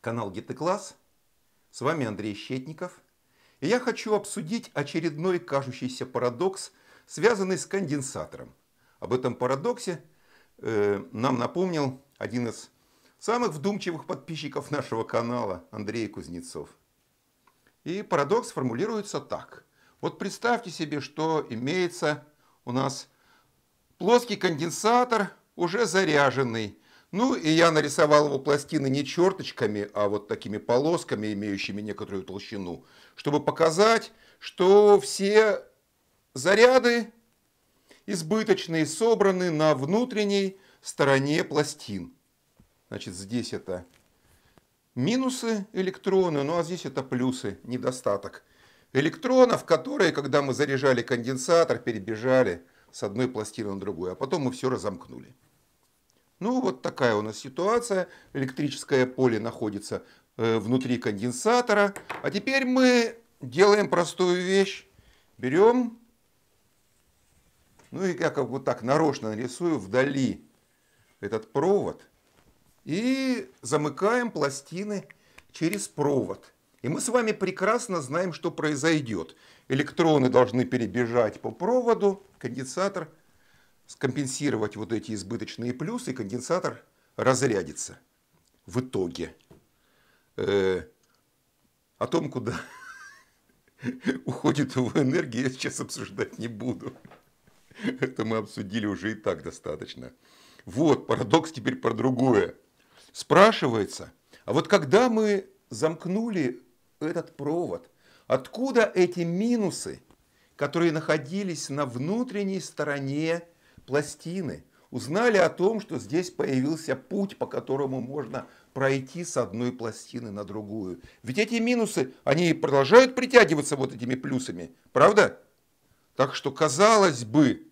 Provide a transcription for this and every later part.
канал Гитекласс. С вами Андрей Щетников. И я хочу обсудить очередной кажущийся парадокс, связанный с конденсатором. Об этом парадоксе э, нам напомнил один из самых вдумчивых подписчиков нашего канала Андрей Кузнецов. И парадокс формулируется так. Вот представьте себе, что имеется у нас плоский конденсатор, уже заряженный, ну, и я нарисовал его пластины не черточками, а вот такими полосками, имеющими некоторую толщину, чтобы показать, что все заряды избыточные собраны на внутренней стороне пластин. Значит, здесь это минусы электроны, ну а здесь это плюсы, недостаток электронов, которые, когда мы заряжали конденсатор, перебежали с одной пластины на другую, а потом мы все разомкнули. Ну, вот такая у нас ситуация. Электрическое поле находится э, внутри конденсатора. А теперь мы делаем простую вещь. Берем, ну и я как бы так нарочно нарисую вдали этот провод и замыкаем пластины через провод. И мы с вами прекрасно знаем, что произойдет. Электроны должны перебежать по проводу, конденсатор – скомпенсировать вот эти избыточные плюсы, конденсатор разрядится в итоге. Э, о том, куда уходит его энергия, я сейчас обсуждать не буду. Это мы обсудили уже и так достаточно. Вот, парадокс теперь про другое. Спрашивается, а вот когда мы замкнули этот провод, откуда эти минусы, которые находились на внутренней стороне пластины, узнали о том, что здесь появился путь, по которому можно пройти с одной пластины на другую. Ведь эти минусы, они продолжают притягиваться вот этими плюсами, правда? Так что казалось бы,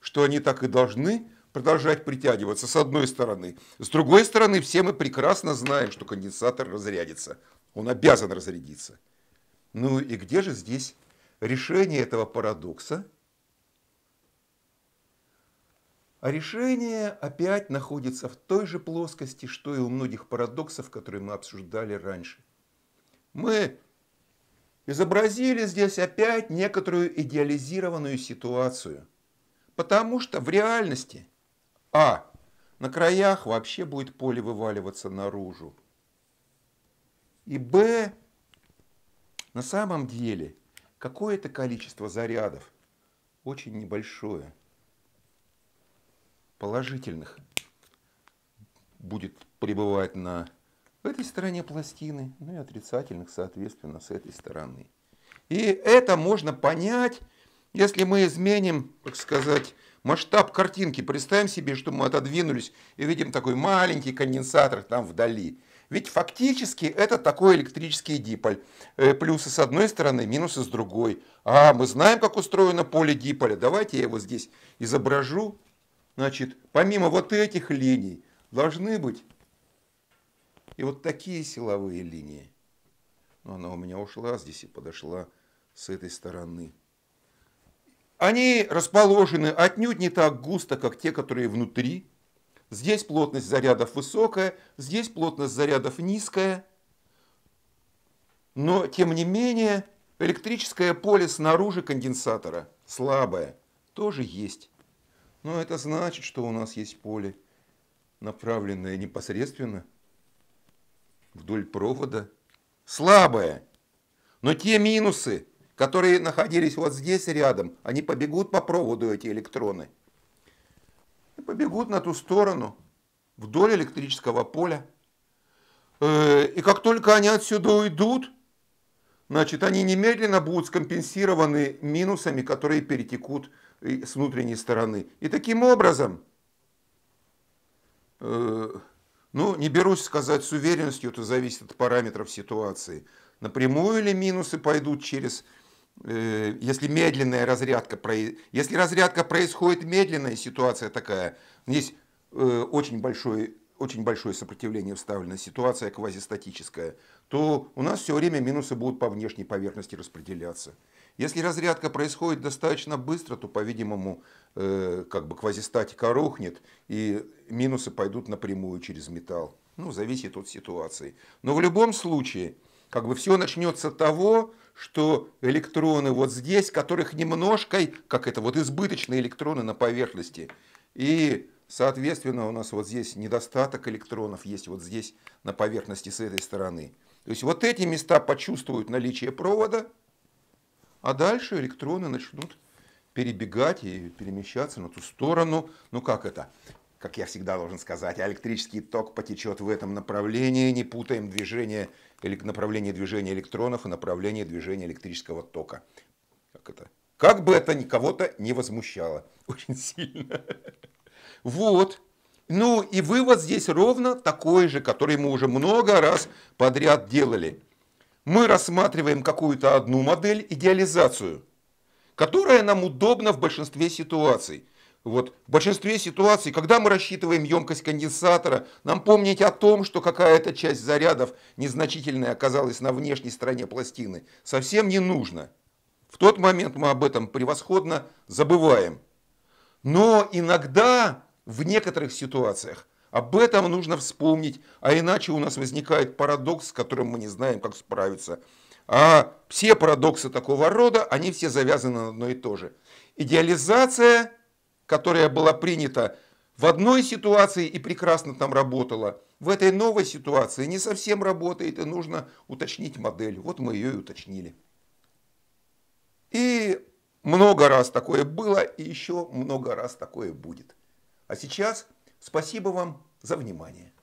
что они так и должны продолжать притягиваться с одной стороны. С другой стороны, все мы прекрасно знаем, что конденсатор разрядится. Он обязан разрядиться. Ну и где же здесь решение этого парадокса? А решение опять находится в той же плоскости, что и у многих парадоксов, которые мы обсуждали раньше. Мы изобразили здесь опять некоторую идеализированную ситуацию, потому что в реальности А. На краях вообще будет поле вываливаться наружу. И Б. На самом деле какое-то количество зарядов, очень небольшое – положительных будет пребывать на этой стороне пластины, ну и отрицательных, соответственно, с этой стороны. И это можно понять, если мы изменим, так сказать, масштаб картинки. Представим себе, что мы отодвинулись и видим такой маленький конденсатор там вдали. Ведь фактически это такой электрический диполь. Э, плюсы с одной стороны, минусы с другой. А мы знаем, как устроено поле диполя. Давайте я его здесь изображу. Значит, помимо вот этих линий должны быть и вот такие силовые линии. Но она у меня ушла здесь и подошла с этой стороны. Они расположены отнюдь не так густо, как те, которые внутри. Здесь плотность зарядов высокая, здесь плотность зарядов низкая. Но, тем не менее, электрическое поле снаружи конденсатора, слабое, тоже есть. Но это значит, что у нас есть поле, направленное непосредственно вдоль провода. Слабое. Но те минусы, которые находились вот здесь рядом, они побегут по проводу, эти электроны. И побегут на ту сторону, вдоль электрического поля. Э, и как только они отсюда уйдут, значит, они немедленно будут скомпенсированы минусами, которые перетекут в с внутренней стороны. И таким образом, э, ну, не берусь сказать с уверенностью, это зависит от параметров ситуации. Напрямую ли минусы пойдут через, э, если медленная разрядка, если разрядка происходит медленно и ситуация такая, есть э, очень большое, очень большое сопротивление вставлено, ситуация квазистатическая, то у нас все время минусы будут по внешней поверхности распределяться. Если разрядка происходит достаточно быстро, то, по-видимому, э, как бы квазистатика рухнет, и минусы пойдут напрямую через металл. Ну, зависит от ситуации. Но в любом случае, как бы все начнется того, что электроны вот здесь, которых немножко, как это, вот избыточные электроны на поверхности. И, соответственно, у нас вот здесь недостаток электронов есть вот здесь на поверхности с этой стороны. То есть вот эти места почувствуют наличие провода, а дальше электроны начнут перебегать и перемещаться на ту сторону. Ну как это? Как я всегда должен сказать, электрический ток потечет в этом направлении. Не путаем движение, направление движения электронов и направление движения электрического тока. Как это? Как бы это никого-то не возмущало. Очень сильно. Вот. Ну и вывод здесь ровно такой же, который мы уже много раз подряд делали мы рассматриваем какую-то одну модель, идеализацию, которая нам удобна в большинстве ситуаций. Вот, в большинстве ситуаций, когда мы рассчитываем емкость конденсатора, нам помнить о том, что какая-то часть зарядов незначительная оказалась на внешней стороне пластины, совсем не нужно. В тот момент мы об этом превосходно забываем. Но иногда, в некоторых ситуациях, об этом нужно вспомнить, а иначе у нас возникает парадокс, с которым мы не знаем, как справиться. А все парадоксы такого рода, они все завязаны на одно и то же. Идеализация, которая была принята в одной ситуации и прекрасно там работала, в этой новой ситуации не совсем работает и нужно уточнить модель. Вот мы ее и уточнили. И много раз такое было, и еще много раз такое будет. А сейчас Спасибо вам за внимание.